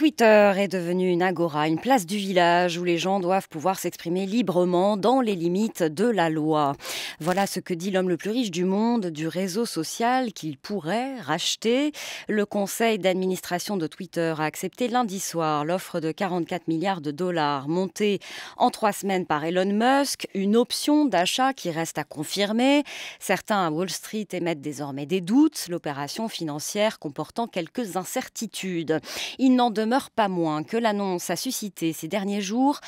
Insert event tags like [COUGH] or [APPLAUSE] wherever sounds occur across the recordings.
Twitter est devenu une agora, une place du village où les gens doivent pouvoir s'exprimer librement dans les limites de la loi. Voilà ce que dit l'homme le plus riche du monde du réseau social qu'il pourrait racheter. Le conseil d'administration de Twitter a accepté lundi soir l'offre de 44 milliards de dollars montée en trois semaines par Elon Musk, une option d'achat qui reste à confirmer. Certains à Wall Street émettent désormais des doutes, l'opération financière comportant quelques incertitudes. Il n'en demeure meurt pas moins que l'annonce a suscité ces derniers jours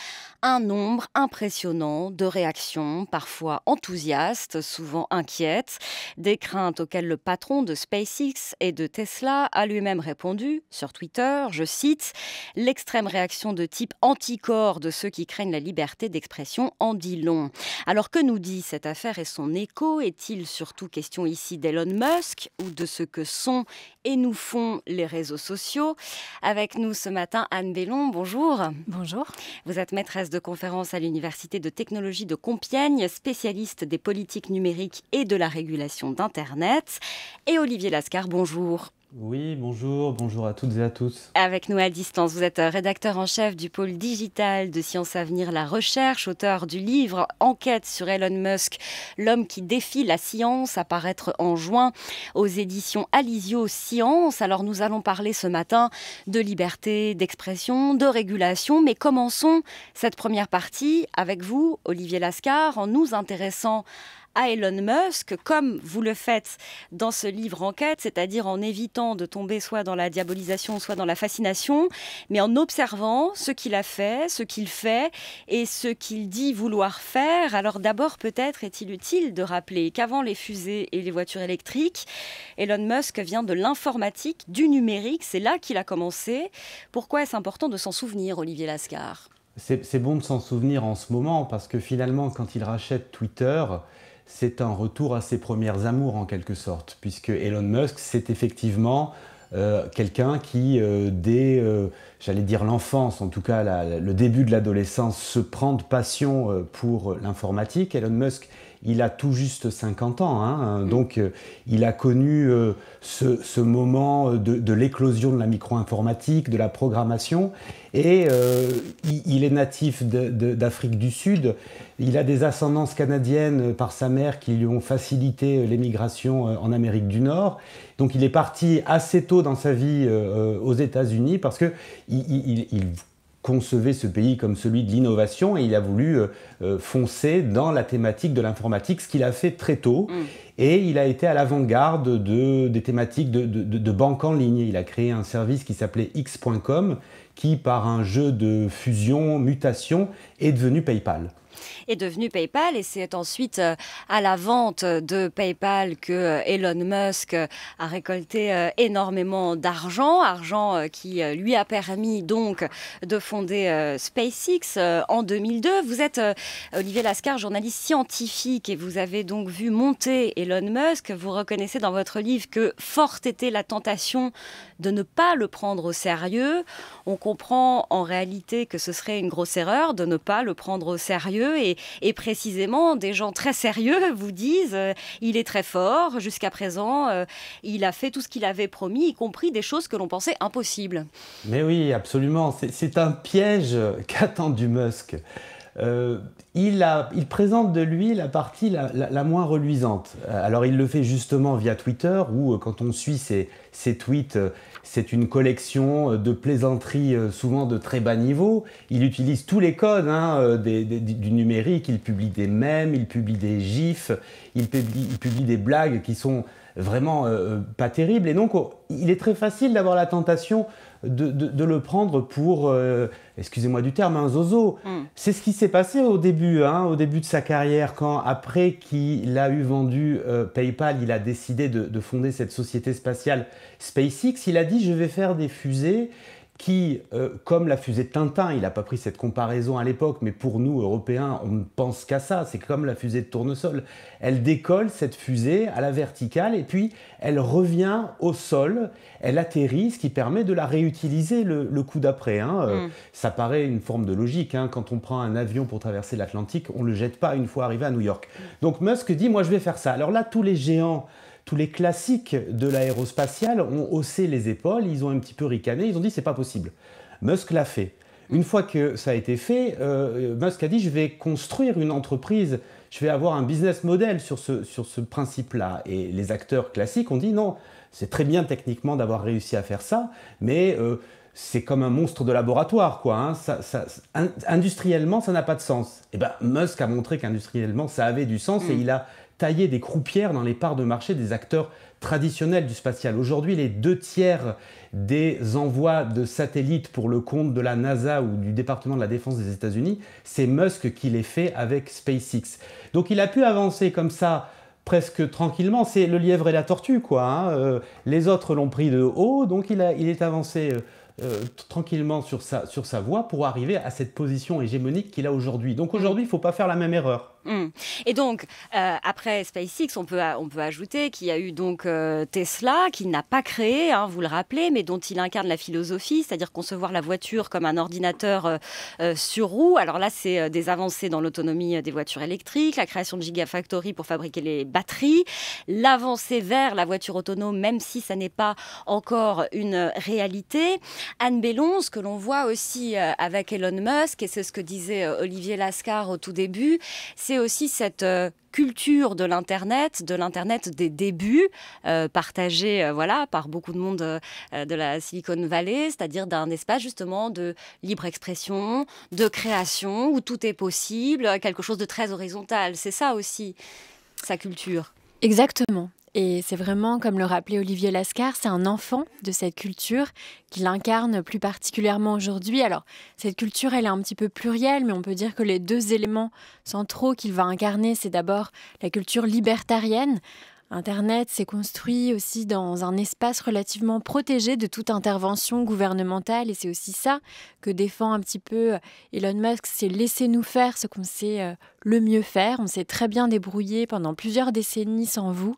un nombre impressionnant de réactions, parfois enthousiastes, souvent inquiètes, des craintes auxquelles le patron de SpaceX et de Tesla a lui-même répondu sur Twitter, je cite, L'extrême réaction de type anticorps de ceux qui craignent la liberté d'expression en dit long. Alors que nous dit cette affaire et son écho Est-il surtout question ici d'Elon Musk ou de ce que sont et nous font les réseaux sociaux. Avec nous ce matin, Anne Bellon, bonjour. Bonjour. Vous êtes maîtresse de conférence à l'Université de technologie de Compiègne, spécialiste des politiques numériques et de la régulation d'Internet. Et Olivier Lascar, bonjour. Oui, bonjour, bonjour à toutes et à tous. Avec nous à distance, vous êtes euh, rédacteur en chef du pôle digital de Sciences Avenir La Recherche, auteur du livre Enquête sur Elon Musk, l'homme qui défie la science, à paraître en juin aux éditions Alizio Science. Alors nous allons parler ce matin de liberté d'expression, de régulation, mais commençons cette première partie avec vous, Olivier Lascar, en nous intéressant à Elon Musk, comme vous le faites dans ce livre enquête, c'est-à-dire en évitant de tomber soit dans la diabolisation, soit dans la fascination, mais en observant ce qu'il a fait, ce qu'il fait et ce qu'il dit vouloir faire. Alors d'abord, peut-être est-il utile de rappeler qu'avant les fusées et les voitures électriques, Elon Musk vient de l'informatique, du numérique, c'est là qu'il a commencé. Pourquoi est-ce important de s'en souvenir, Olivier Lascar c'est bon de s'en souvenir en ce moment parce que finalement, quand il rachète Twitter, c'est un retour à ses premières amours en quelque sorte, puisque Elon Musk, c'est effectivement euh, quelqu'un qui, euh, dès, euh, j'allais dire l'enfance, en tout cas le début de l'adolescence, se prend de passion pour l'informatique. Elon Musk il a tout juste 50 ans, hein, euh, mm. donc euh, il a connu euh, ce, moment de, l'éclosion de la micro-informatique, de la programmation, et il, est natif d'Afrique du Sud, il a des ascendances canadiennes par sa mère qui lui ont facilité l'émigration en Amérique du Nord, donc il est parti assez tôt dans sa vie aux États-Unis parce que il concevait ce pays comme celui de l'innovation et il a voulu euh, euh, foncer dans la thématique de l'informatique, ce qu'il a fait très tôt. Mm. Et il a été à l'avant-garde des thématiques de, de, banque en ligne. Il a créé un service qui s'appelait x.com qui, par un jeu de fusion, mutation, est devenu PayPal est devenu PayPal et c'est ensuite euh, à la vente de PayPal que euh, Elon Musk euh, a récolté énormément d'argent, argent qui lui a permis donc de fonder SpaceX en 2002. Vous êtes Olivier Lascar, journaliste scientifique et vous avez donc vu monter Elon Musk. Vous reconnaissez dans votre livre que forte était la tentation de ne pas le prendre au sérieux. On comprend en réalité que ce serait une grosse erreur de ne pas le prendre au sérieux et, précisément des gens très sérieux vous disent euh, il est très fort, jusqu'à présent euh, il a fait tout ce qu'il avait promis, y compris des choses que l'on pensait impossibles. Mais oui, absolument, c'est un piège [LAUGHS] qu'attend du Musk. Euh, il, présente de lui la partie la, moins reluisante. Alors il le fait justement via Twitter, où quand on suit ses tweets, c'est une collection euh, de plaisanteries euh, souvent de très bas niveau. Il utilise tous les codes hein, euh, du numérique, il publie des mèmes, il publie des gifs, il publie des blagues qui sont vraiment euh, pas terrible. Et donc, oh, il est très facile d'avoir la tentation de, le prendre pour, euh, excusez-moi du terme, un zozo. Hmm. C'est ce qui s'est passé au début, hein, au début de sa carrière, quand après qu'il a eu vendu euh, PayPal, il a décidé de, fonder cette société spatiale SpaceX. Il a dit, je vais faire des fusées qui, euh, comme la fusée de Tintin, il n'a pas pris cette comparaison à l'époque, mais pour nous, Européens, on ne pense qu'à ça, c'est comme la fusée de tournesol. Elle décolle, cette fusée, à la verticale, et puis elle revient au sol, elle atterrit, ce qui permet de la réutiliser le, coup d'après. Hein. Euh, mm. Ça paraît une forme de logique, hein. quand on prend un avion pour traverser l'Atlantique, on ne le jette pas une fois arrivé à New York. Mm. Donc Musk dit, moi je vais faire ça. Alors là, tous les géants tous les classiques de l'aérospatiale ont haussé les épaules, ils ont un petit peu ricané, ils ont dit c'est pas possible. Musk l'a fait. Une fois que ça a été fait, euh, Musk a dit je vais construire une entreprise, je vais avoir un business model sur ce, sur ce principe-là. Et les acteurs classiques ont dit non, c'est très bien techniquement d'avoir réussi à faire ça, mais euh, c'est comme un monstre de laboratoire, quoi. Hein. industriellement, ça n'a pas de sens. Et eh ben, Musk a montré qu'industriellement, ça avait du sens et mm. il a tailler des croupières dans les parts de marché des acteurs traditionnels du spatial. Aujourd'hui, les deux tiers des envois de satellites pour le compte de la NASA ou du département de la défense des États-Unis, c'est Musk qui les fait avec SpaceX. Donc il a pu avancer comme ça presque tranquillement. C'est le lièvre et la tortue, quoi. Hein. Euh, les autres l'ont pris de haut, donc il, est avancé. Euh, euh, tranquillement sur sa, sur sa voie pour arriver à cette position hégémonique qu'il a aujourd'hui. Donc aujourd'hui, il ne faut pas faire la même erreur. Hmm. Et donc, euh, après SpaceX, on peut, on peut ajouter qu'il y a eu donc euh, Tesla, qui n'a pas créé, hein, vous le rappelez, mais dont il incarne la philosophie, c'est-à-dire concevoir la voiture comme un ordinateur euh, sur roue. Alors là, c'est des avancées dans l'autonomie des voitures électriques, la création de Gigafactory pour fabriquer les batteries, l'avancée vers la voiture autonome, même si ça n'est pas encore une réalité. Anne Bellon, ce que l'on voit aussi avec Elon Musk, et c'est ce que disait Olivier Lascar au tout début, c'est c'est aussi cette euh, culture de l'internet, de l'internet des débuts, euh, partagée euh, voilà par beaucoup de monde de la Silicon Valley, c'est-à-dire d'un espace justement de libre expression, de création où tout est possible, quelque chose de très horizontal. C'est ça aussi sa culture. Exactement. Et c'est vraiment, comme le rappelait Olivier Lascar, c'est un enfant de cette culture qui l'incarne plus particulièrement aujourd'hui. Alors, cette culture, elle est un petit peu plurielle, mais on peut dire que les deux éléments centraux qu'il va incarner, c'est d'abord la culture libertarienne. Internet s'est construit aussi dans un espace relativement protégé de toute intervention gouvernementale et c'est aussi ça que défend un petit peu euh, Elon Musk, c'est « nous faire ce qu'on sait euh, le mieux faire. On s'est très bien débrouillé pendant plusieurs décennies sans vous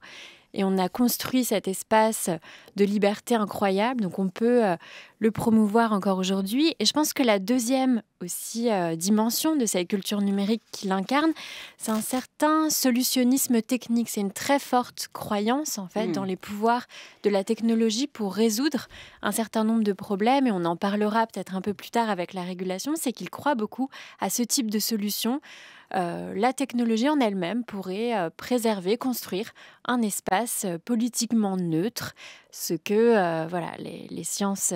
et on a construit cet espace de liberté incroyable. Donc on peut euh, le promouvoir encore aujourd'hui. Et je pense que la deuxième aussi euh, dimension de cette culture numérique qu'il incarne, c'est un certain solutionnisme technique. C'est une très forte croyance en fait hmm. dans les pouvoirs de la technologie pour résoudre un certain nombre de problèmes. Et on en parlera peut-être un peu plus tard avec la régulation. C'est qu'il croit beaucoup à ce type de solution euh, la technologie en elle-même pourrait euh, préserver, construire un espace euh, politiquement neutre, ce que voilà, les, sciences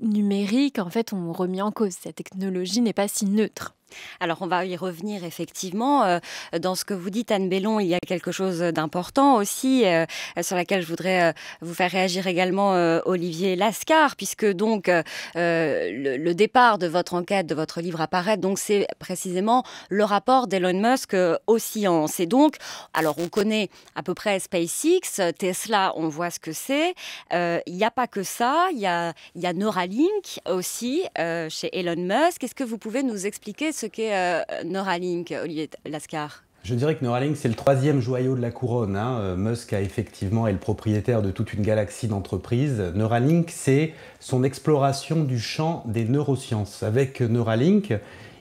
numériques en fait ont remis en cause. Cette technologie n'est pas si neutre alors on va y revenir effectivement. Euh, dans ce que vous dites, Anne Bellon, il y a quelque chose d'important aussi euh, sur laquelle je voudrais euh, vous faire réagir également, Olivier Lascar, puisque donc le, départ de votre enquête, de votre livre apparaît, donc c'est précisément le rapport d'Elon Musk aux sciences. Et donc, alors on connaît à peu près SpaceX, Tesla, on voit ce que c'est. Il n'y a pas que ça, il y a, Neuralink aussi chez Elon Musk. Est-ce que vous pouvez nous expliquer ce qu'est euh, Neuralink, Olivier Lascar je dirais que Neuralink, c'est le troisième joyau de la couronne. Hein. Euh, Musk a effectivement est le propriétaire de toute une galaxie d'entreprises. Neuralink, c'est son exploration du champ des neurosciences. Avec Neuralink,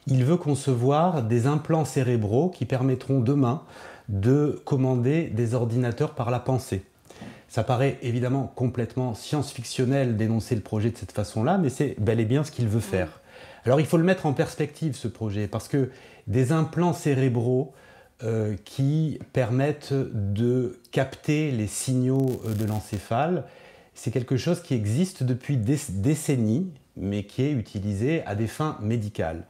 il veut concevoir des implants cérébraux qui permettront demain de commander des ordinateurs par la pensée. Ça paraît évidemment complètement science-fictionnel d'énoncer le projet de cette façon-là, mais c'est bel et bien ce qu'il veut faire. Alors il faut le mettre en perspective ce projet parce que des implants cérébraux euh, qui permettent de capter les signaux euh, de l'encéphale, c'est quelque chose qui existe depuis des décennies mais qui est utilisé à des fins médicales.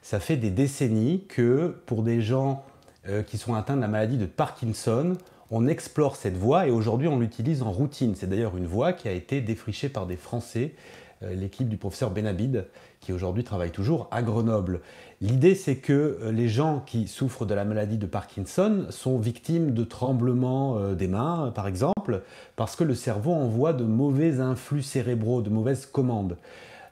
Ça fait des décennies que pour des gens euh, qui sont atteints de la maladie de Parkinson, on explore cette voie et aujourd'hui on l'utilise en routine. C'est d'ailleurs une voie qui a été défrichée par des Français, l'équipe du professeur Benabid qui aujourd'hui travaille toujours à Grenoble. L'idée, c'est que euh, les gens qui souffrent de la maladie de Parkinson sont victimes de tremblements euh, des mains, euh, par exemple, parce que le cerveau envoie de mauvais influx cérébraux, de mauvaises commandes.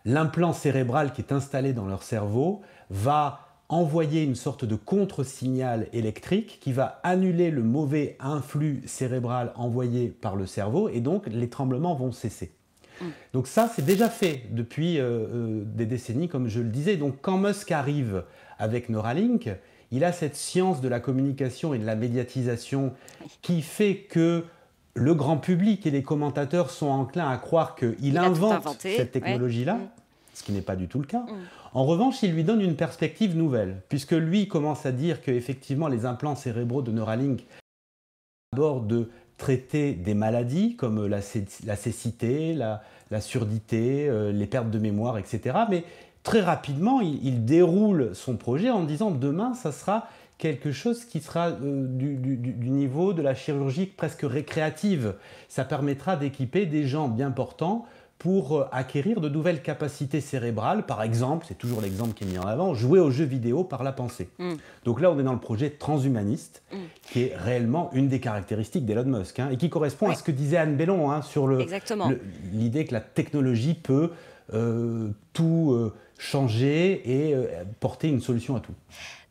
L'implant cérébral qui est installé dans leur cerveau va envoyer une sorte de contre-signal électrique qui va annuler le mauvais influx cérébral envoyé par le cerveau et donc les tremblements vont cesser. Mm. Donc ça, c'est déjà fait depuis euh, euh, des décennies, comme je le disais. Donc quand Musk arrive avec Neuralink, il a cette science de la communication et de la médiatisation qui fait que le grand public et les commentateurs sont enclins à croire qu'il invente cette technologie-là, mm. ce qui n'est pas du tout le cas. Mm. En revanche, il lui donne une perspective nouvelle, puisque lui commence à dire qu'effectivement les implants cérébraux de Neuralink, bord de traiter des maladies comme la, cécité, la, surdité, euh, les pertes de mémoire, etc. Mais très rapidement, il, déroule son projet en disant demain, ça sera quelque chose qui sera euh, du, du, niveau de la chirurgie presque récréative. Ça permettra d'équiper des gens bien portants pour euh, acquérir de nouvelles capacités cérébrales, par exemple, c'est toujours l'exemple qui est mis en avant, jouer aux jeux vidéo par la pensée. Mm. Donc là, on est dans le projet transhumaniste, mm. qui est réellement une des caractéristiques d'Elon Musk, hein, et qui correspond à ce que disait Anne Bellon hein, sur l'idée que la technologie peut euh, tout euh, changer et porter une solution à tout.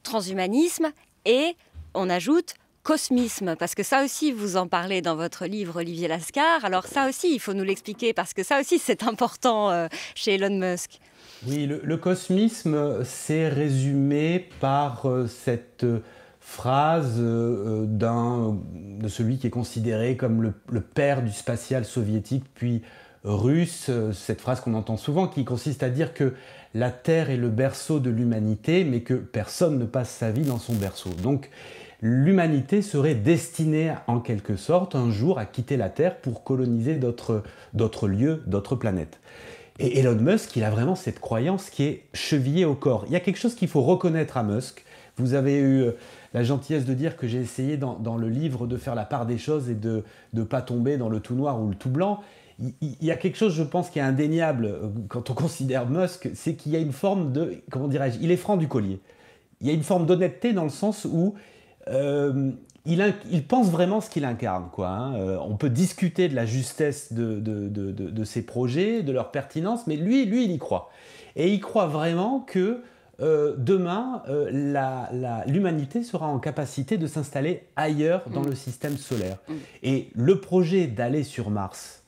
Transhumanisme et, on ajoute, cosmisme, parce que ça aussi, vous en parlez dans votre livre, Olivier Lascar. Alors ça aussi, il faut nous l'expliquer, parce que ça aussi, c'est important euh, chez Elon Musk. Oui, le, cosmisme, c'est résumé par euh, cette euh, phrase de celui qui est considéré comme le, père du spatial soviétique, puis russe, cette phrase qu'on entend souvent, qui consiste à dire que la Terre est le berceau de l'humanité, mais que personne ne passe sa vie dans son berceau. Donc, l'humanité serait destinée en quelque sorte un jour à quitter la Terre pour coloniser d'autres lieux, d'autres planètes. Et Elon Musk, il a vraiment cette croyance qui est chevillée au corps. Il y a quelque chose qu'il faut reconnaître à Musk. Vous avez eu euh, la gentillesse de dire que j'ai essayé dans, le livre de faire la part des choses et de ne pas tomber dans le tout noir ou le tout blanc. Il, il y a quelque chose, je pense, qui est indéniable euh, quand on [LAUGHS] considère Musk, c'est qu'il y a une forme de, comment dirais-je, il est franc du collier. Il y a une forme d'honnêteté dans le sens où euh, il, pense vraiment ce qu'il incarne. Quoi, hein. euh, on peut discuter de la justesse de, de, ses projets, de leur pertinence, mais lui, lui, il y croit. Et il croit vraiment que euh, demain, l'humanité sera en capacité de s'installer ailleurs dans mm. le système solaire. Mm. Et le projet d'aller sur Mars,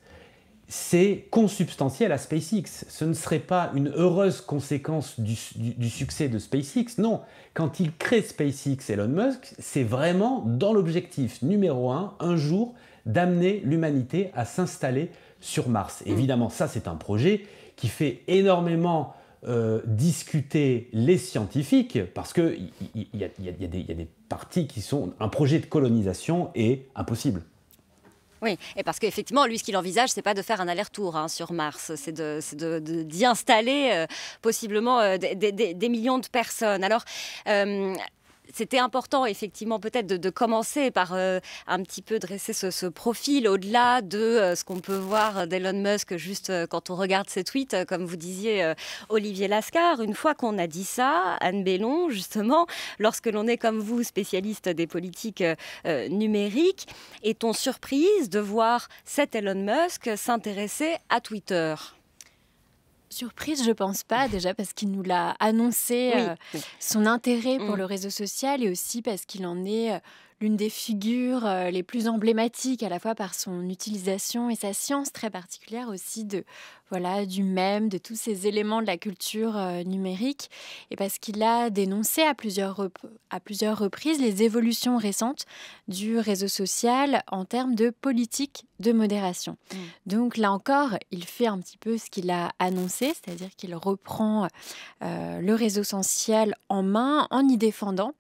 c'est consubstantiel à SpaceX. Ce ne serait pas une heureuse conséquence du succès de SpaceX, non, quand il crée SpaceX Elon Musk, c'est vraiment dans l'objectif numéro un, un jour, d'amener l'humanité à s'installer sur Mars. Mm. Évidemment, ça, c'est un projet qui fait énormément euh, discuter les scientifiques, parce qu'il y, y, a des parties qui sont... Un projet de colonisation est impossible. Oui, et parce qu'effectivement, lui, ce qu'il envisage, n'est pas de faire un aller-retour hein, sur Mars, c'est de, d'y installer euh, possiblement euh, des, des, millions de personnes. Alors, euh, c'était important, effectivement, peut-être de, commencer par euh, un petit peu dresser ce, profil au-delà de euh, ce qu'on peut voir d'Elon Musk juste euh, quand on regarde ses tweets, comme vous disiez, Olivier Lascar. Une fois qu'on a dit ça, Anne Bellon, justement, lorsque l'on est comme vous spécialiste des politiques numériques, est-on surprise de voir cet Elon Musk s'intéresser à Twitter Surprise, je pense pas déjà parce qu'il nous l'a annoncé euh, son intérêt pour mm. le réseau social et aussi parce qu'il en est euh, l'une des figures euh, les plus emblématiques à la fois par son utilisation et sa science très particulière aussi de voilà du même, de tous ces éléments de la culture euh, numérique et parce qu'il a dénoncé à plusieurs, à plusieurs reprises les évolutions récentes du réseau social en termes de politique de modération. Mmh. Donc là encore, il fait un petit peu ce qu'il a annoncé, c'est-à-dire qu'il reprend euh, le réseau social en main en y défendant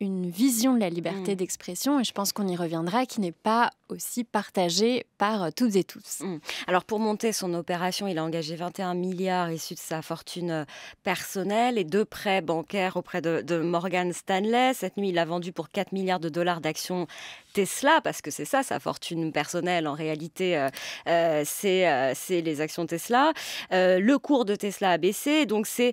une vision de la liberté mm. d'expression, et je pense qu'on y reviendra, qui n'est pas aussi partagée par euh, toutes et tous. Mm. Alors pour monter son opération, il a engagé 21 milliards issus de sa fortune euh, personnelle et deux prêts bancaires auprès de, Morgan Stanley. Cette nuit, il a vendu pour 4 milliards de dollars d'actions Tesla, parce que c'est ça sa fortune personnelle en réalité, euh, euh c'est les actions Tesla. le cours de Tesla a baissé, donc c'est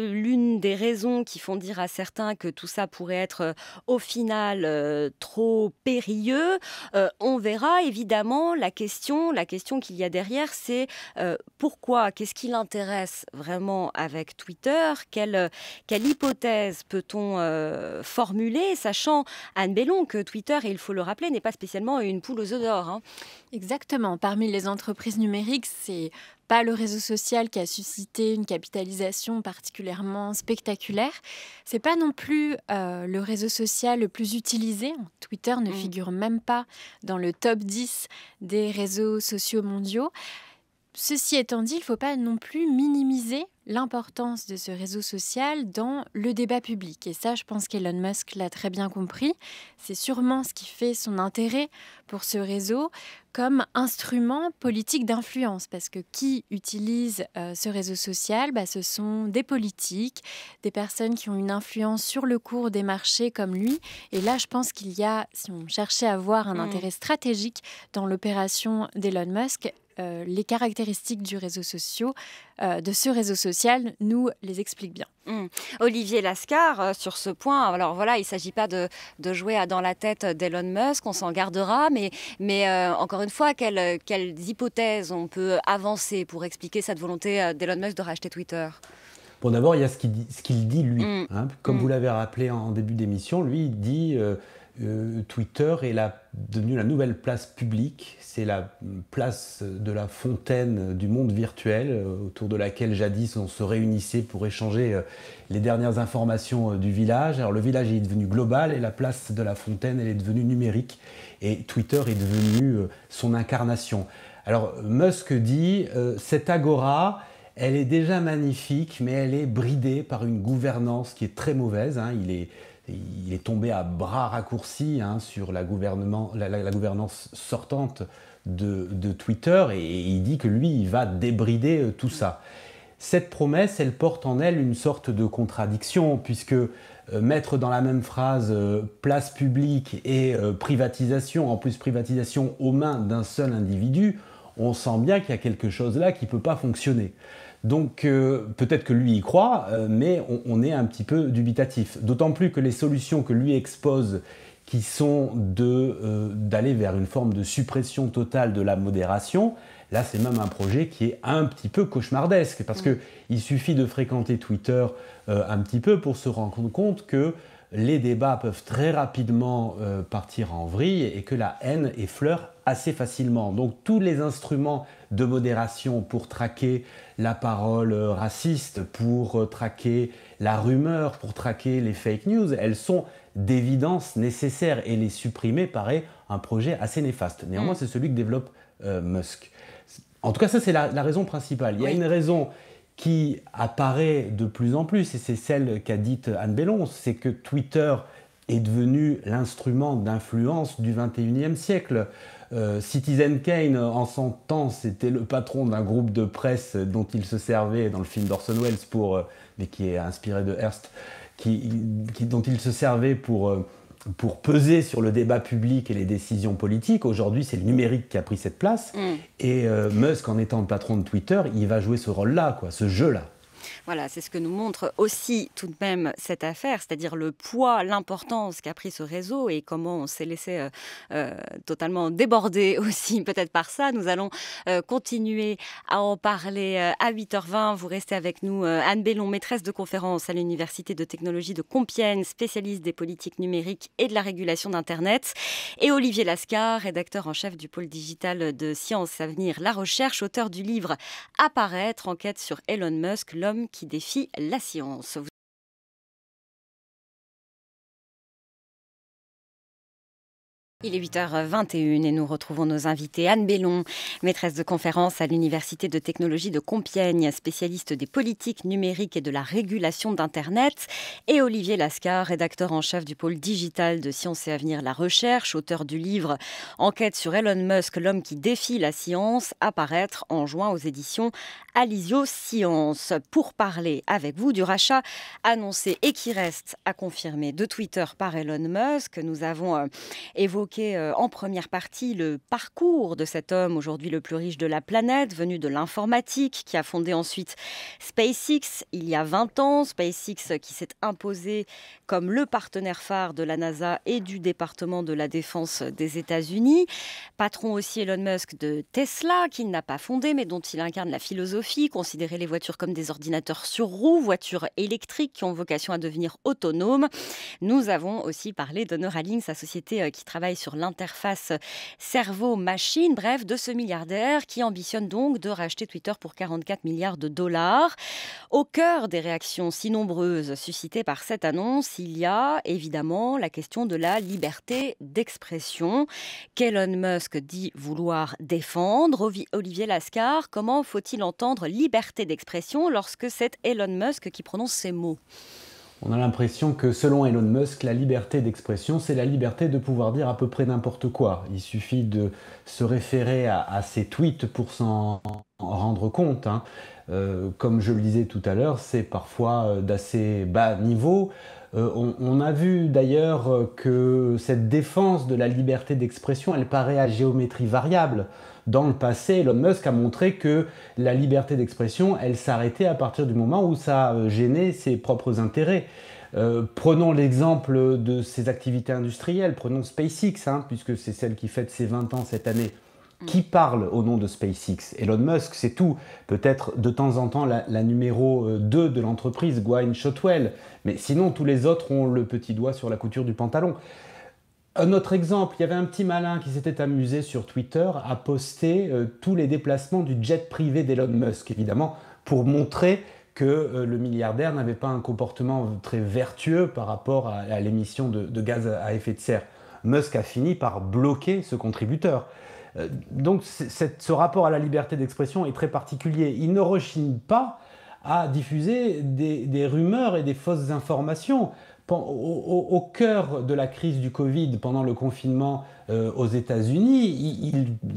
l'une des raisons qui font dire à certains que tout ça pourrait être euh, au final euh, trop périlleux. Euh, on verra évidemment la question, la question qu'il y a derrière, c'est pourquoi, qu'est-ce qui l'intéresse vraiment avec Twitter, quelle, hypothèse peut-on formuler, sachant Anne Bellon que Twitter, il faut le rappeler, n'est pas spécialement une poule aux œufs d'or. Hein. Exactement. Parmi les entreprises numériques, c'est pas le réseau social qui a suscité une capitalisation particulièrement spectaculaire. C'est pas non plus euh, le réseau social le plus utilisé. Twitter ne mm. figure même pas dans le top 10 des réseaux sociaux mondiaux. Ceci étant dit, il ne faut pas non plus minimiser l'importance de ce réseau social dans le débat public. Et ça, je pense qu'Elon Musk l'a très bien compris. C'est sûrement ce qui fait son intérêt pour ce réseau comme instrument politique d'influence, parce que qui utilise euh, ce réseau social bah, Ce sont des politiques, des personnes qui ont une influence sur le cours des marchés comme lui. Et là, je pense qu'il y a, si on cherchait à voir un mmh. intérêt stratégique dans l'opération d'Elon Musk, euh, les caractéristiques du réseau social, euh, de ce réseau social, nous les explique bien. Hmm. Olivier Lascar, euh, sur ce point, alors voilà, il ne s'agit pas de, jouer à dans la tête d'Elon Musk, on s'en gardera, mais, mais encore une fois, quelles, hypothèses on peut avancer pour expliquer cette volonté d'Elon Musk de racheter Twitter Bon, d'abord, il y a ce qu'il dit, lui. Hmm. Hein. Comme hmm. vous l'avez rappelé en début d'émission, lui, il dit euh, Twitter est devenu la nouvelle place publique. C'est la place de la fontaine du monde virtuel, euh, autour de laquelle jadis on se réunissait pour échanger euh, les dernières informations du village. Alors le village est devenu global et la place de la fontaine elle est devenue numérique. Et Twitter est devenu son incarnation. Alors Musk dit cette agora. Elle est déjà magnifique, mais elle est bridée par une gouvernance qui est très mauvaise. Hein. Il est il est tombé à bras raccourcis hein, sur la, gouvernance sortante de, Twitter et, il dit que lui, il va débrider euh, tout ça. Cette promesse, elle porte en elle une sorte de contradiction, puisque euh, mettre dans la même phrase euh, place publique et privatisation, en plus privatisation aux mains d'un seul individu, on sent bien qu'il y a quelque chose là qui ne peut pas fonctionner. Donc euh, peut-être que lui y croit, euh, mais on, est un petit peu dubitatif. D'autant plus que les solutions que lui expose, qui sont euh, d'aller vers une forme de suppression totale de la modération, là c'est même un projet qui est un petit peu cauchemardesque, parce qu'il suffit de fréquenter Twitter un petit peu pour se rendre compte que les débats peuvent très rapidement euh, partir en vrille et que la haine effleure assez facilement. Donc tous les instruments de modération pour traquer la parole euh, raciste, pour euh, traquer la rumeur, pour traquer les fake news, elles sont d'évidence nécessaires et les supprimer paraît un projet assez néfaste. Néanmoins, mm. c'est celui que développe Musk. En tout cas, ça, c'est la, raison principale. Il y a une raison qui apparaît de plus en plus, et c'est celle qu'a dite Anne Bellon, c'est que Twitter est devenu l'instrument d'influence du 21e siècle. Euh, Citizen Kane, en son temps, c'était le patron d'un groupe de presse dont il se servait dans le film d'Orson Welles, pour, euh, mais qui est inspiré de Hearst, dont il se servait pour... Euh, pour peser sur le débat public et les décisions politiques. Aujourd'hui, c'est le numérique qui a pris cette place. Mm. Et euh, Musk, en étant le patron de Twitter, il va jouer ce rôle-là, quoi, ce jeu-là. Voilà, c'est ce que nous montre aussi tout de même cette affaire, c'est-à-dire le poids, l'importance qu'a pris ce réseau et comment on s'est laissé euh, euh, totalement déborder [LAUGHS] aussi, peut-être par ça. Nous allons euh, continuer à en parler à 8h20. Vous restez avec nous, Anne Bellon, maîtresse de conférence à l'Université de technologie de Compiègne, spécialiste des politiques numériques et de la régulation d'Internet, et Olivier Lascar, rédacteur en chef du pôle digital de Sciences Avenir La Recherche, auteur du livre Apparaître, enquête sur Elon Musk, l'homme qui défie la science. Il est 8h21 et nous retrouvons nos invités. Anne Bellon, maîtresse de conférence à l'Université de technologie de Compiègne, spécialiste des politiques numériques et de la régulation d'Internet. Et Olivier Lascar, rédacteur en chef du pôle digital de Sciences et Avenir La Recherche, auteur du livre Enquête sur Elon Musk, l'homme qui défie la science, apparaître en juin aux éditions Alizio Science. Pour parler avec vous du rachat annoncé et qui reste à confirmer de Twitter par Elon Musk, nous avons euh, évoqué euh, en première partie le parcours de cet homme, aujourd'hui le plus riche de la planète, venu de l'informatique, qui a fondé ensuite SpaceX il y a 20 ans. SpaceX qui s'est imposé comme le partenaire phare de la NASA et du département de la défense des États-Unis. Patron aussi Elon Musk de Tesla, qu'il n'a pas fondé, mais dont il incarne la philosophie, considérer les voitures comme des ordinateurs sur roues, voitures électriques qui ont vocation à devenir autonomes. Nous avons aussi parlé de Neuralink, sa société euh, qui travaille sur l'interface cerveau-machine, bref, de ce milliardaire qui ambitionne donc de racheter Twitter pour 44 milliards de dollars. Au cœur des réactions si nombreuses suscitées par cette annonce, il y a évidemment la question de la liberté d'expression qu'Elon Musk dit vouloir défendre. Olivier Lascar, comment faut-il entendre liberté d'expression lorsque c'est Elon Musk qui prononce ces mots on a l'impression que selon Elon Musk, la liberté d'expression, c'est la liberté de pouvoir dire à peu près n'importe quoi. Il suffit de se référer à, ses tweets pour s'en rendre compte. Hein. Euh, comme je le disais tout à l'heure, c'est parfois euh, d'assez bas niveau. Euh, on, a vu d'ailleurs que cette défense de la liberté d'expression, elle paraît à géométrie variable. Dans le passé, Elon Musk a montré que la liberté d'expression, elle s'arrêtait à partir du moment où ça euh, gênait ses propres intérêts. Euh, prenons l'exemple de ses activités industrielles, prenons SpaceX, hein, puisque c'est celle qui fête ses 20 ans cette année. Qui parle au nom de SpaceX Elon Musk, c'est tout. Peut-être de temps en temps la, numéro 2 euh, de l'entreprise, Gwynne Shotwell. Mais sinon, tous les autres ont le petit doigt sur la couture du pantalon. Un autre exemple, il y avait un petit malin qui s'était amusé sur Twitter à poster euh, tous les déplacements du jet privé d'Elon Musk, évidemment, pour montrer que euh, le milliardaire n'avait pas un comportement très vertueux par rapport à, l'émission de, gaz à effet de serre. Musk a fini par bloquer ce contributeur. Euh, donc ce rapport à la liberté d'expression est très particulier. Il ne rechigne pas à diffuser des rumeurs et des fausses informations au, cœur de la crise du Covid pendant le confinement euh, aux États-Unis,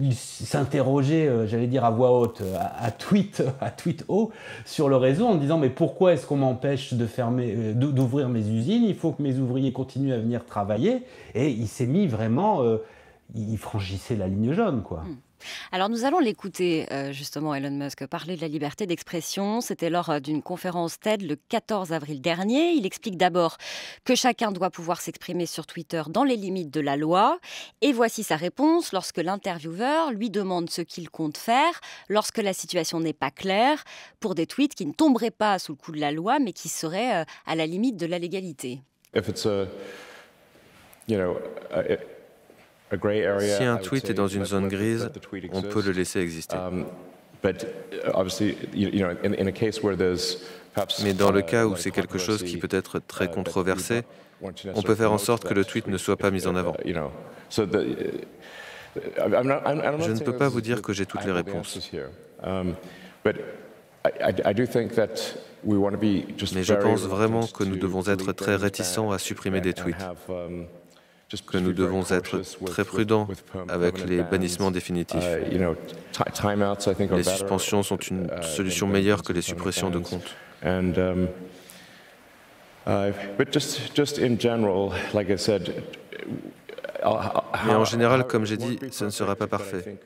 il, s'interrogeait, euh, j'allais dire à voix haute, à, tweet, [LAUGHS] à tweet haut sur le réseau en disant mais pourquoi est-ce qu'on m'empêche de fermer, euh, d'ouvrir mes usines Il faut que mes ouvriers continuent à venir travailler. Et il s'est mis vraiment, il franchissait la ligne jaune, quoi. Hmm. Alors nous allons l'écouter euh, justement Elon Musk parler de la liberté d'expression. C'était lors euh, d'une conférence TED le 14 avril dernier. Il explique d'abord que chacun doit pouvoir s'exprimer sur Twitter dans les limites de la loi. Et voici sa réponse lorsque l'intervieweur lui demande ce qu'il compte faire lorsque la situation n'est pas claire pour des tweets qui ne tomberaient pas sous le coup de la loi mais qui seraient euh, à la limite de la légalité. Si un tweet est dans une zone grise, on peut le laisser exister. Mais dans le cas où c'est quelque chose qui peut être très uh, controversé, on peut faire en sorte que le tweet ne soit pas mis en avant. Je ne peux pas vous dire que j'ai toutes les réponses. Mais je pense vraiment que nous devons être très réticents à supprimer des tweets. Um, que nous devons être très prudents avec les bannissements définitifs. Les suspensions sont uh, une uh, solution meilleure que les suppressions de comptes. Um, mais en général, comme j'ai dit, ce ne sera pas parfait.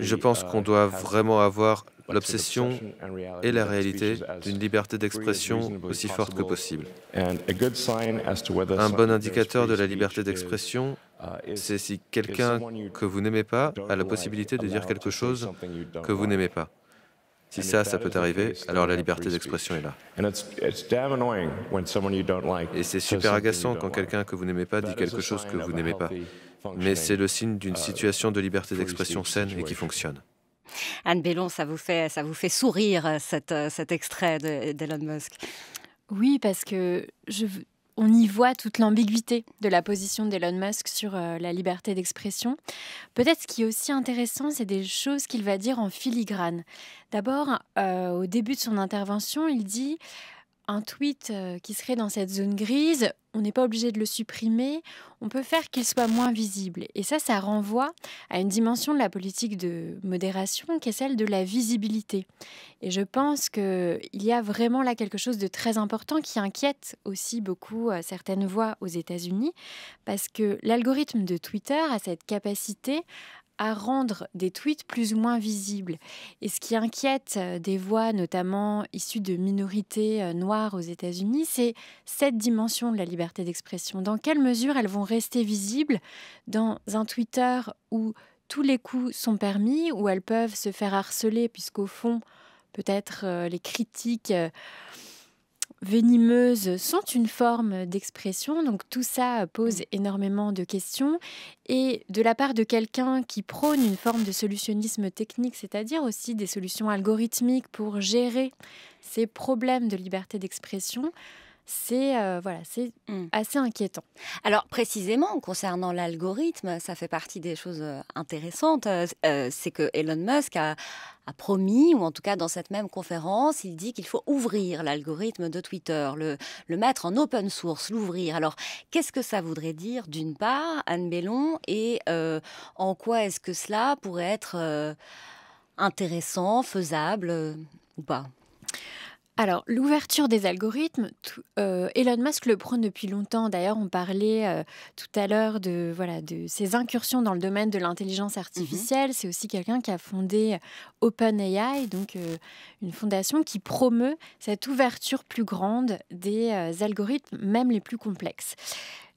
Je pense uh, qu'on doit vraiment avoir l'obsession et la réalité d'une liberté d'expression aussi forte que possible. Un bon indicateur de la liberté d'expression, uh, c'est si quelqu'un que vous n'aimez pas a la possibilité de dire quelque chose que vous n'aimez pas. Si ça, ça peut arriver, alors la liberté d'expression est là. Et c'est super agaçant quand quelqu'un que vous n'aimez pas dit quelque chose que vous n'aimez pas. Mais c'est le signe d'une uh, situation de liberté d'expression saine et qui fonctionne. Anne Bellon, ça vous fait, ça vous fait sourire euh, cet, euh, cet extrait d'Elon Musk. Oui, parce que je, on y voit toute l'ambiguïté de la position d'Elon Musk sur euh, la liberté d'expression. Peut-être ce qui est aussi intéressant, c'est des choses qu'il va dire en filigrane. D'abord, euh, au début de son intervention, il dit un tweet euh, qui serait dans cette zone grise, on n'est pas obligé de le supprimer, on peut faire qu'il soit moins visible. Et ça, ça renvoie à une dimension de la politique de modération qui est celle de la visibilité. Et je pense qu'il y a vraiment là quelque chose de très important qui inquiète aussi beaucoup euh, certaines voix aux États-Unis, parce que l'algorithme de Twitter a cette capacité à rendre des tweets plus ou moins visibles. Et ce qui inquiète euh, des voix, notamment issues de minorités euh, noires aux États-Unis, c'est cette dimension de la liberté d'expression. Dans quelle mesure elles vont rester visibles dans un Twitter où tous les coups sont permis, où elles peuvent se faire harceler, puisqu'au fond, peut-être euh, les critiques venimeuses sont une forme d'expression, donc tout ça pose mm. énormément de questions. Et de la part de quelqu'un qui prône une forme de solutionnisme technique, c'est-à-dire aussi des solutions algorithmiques pour gérer ces problèmes de liberté d'expression, c'est euh, voilà, c'est mmh. assez inquiétant. Alors précisément concernant l'algorithme, ça fait partie des choses euh, intéressantes. Euh, c'est que Elon Musk a, promis, ou en tout cas dans cette même conférence, il dit qu'il faut ouvrir l'algorithme de Twitter, le, mettre en open source, l'ouvrir. Alors qu'est-ce que ça voudrait dire d'une part, Anne Bellon, et en quoi est-ce que cela pourrait être intéressant, faisable ou pas alors, l'ouverture des algorithmes, euh, Elon Musk le prône depuis longtemps. D'ailleurs, on parlait euh, tout à l'heure de, voilà, de ses incursions dans le domaine de l'intelligence artificielle. Mhm. C'est aussi quelqu'un qui a fondé euh, OpenAI, donc une fondation qui promeut cette ouverture plus grande des algorithmes, même les plus complexes.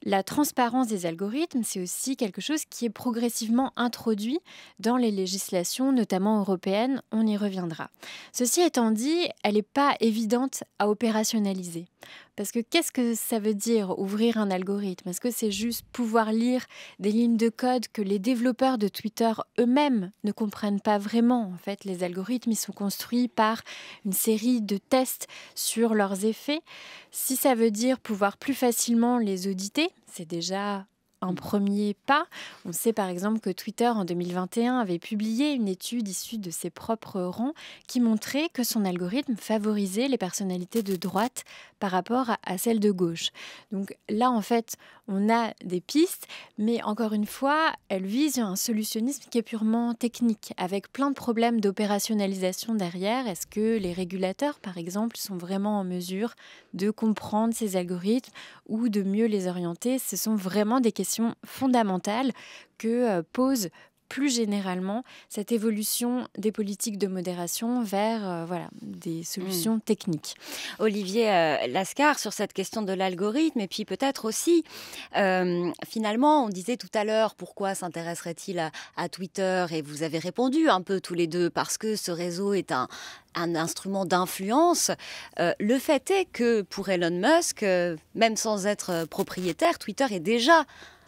La transparence des algorithmes, c'est aussi quelque chose qui est progressivement introduit dans les législations, notamment européennes, on y reviendra. Ceci étant dit, elle n'est pas évidente à opérationnaliser. Parce que qu'est-ce que ça veut dire ouvrir un algorithme Est-ce que c'est juste pouvoir lire des lignes de code que les développeurs de Twitter eux-mêmes ne comprennent pas vraiment En fait, les algorithmes, ils sont construits par une série de tests sur leurs effets. Si ça veut dire pouvoir plus facilement les auditer, c'est déjà un premier pas. On sait par exemple que Twitter en 2021 avait publié une étude issue de ses propres rangs qui montrait que son algorithme favorisait les personnalités de droite par rapport à celle de gauche. Donc là, en fait, on a des pistes, mais encore une fois, elles visent un solutionnisme qui est purement technique, avec plein de problèmes d'opérationnalisation derrière. Est-ce que les régulateurs, par exemple, sont vraiment en mesure de comprendre ces algorithmes ou de mieux les orienter Ce sont vraiment des questions fondamentales que euh, pose plus généralement cette évolution des politiques de modération vers euh, voilà, des mm. solutions techniques. Olivier euh, Lascar, sur cette question de l'algorithme, et puis peut-être aussi, euh, finalement, on disait tout à l'heure pourquoi s'intéresserait-il à, Twitter, et vous avez répondu un peu tous les deux, parce que ce réseau est un, un instrument d'influence. le fait est que pour Elon Musk, même sans être propriétaire, Twitter est déjà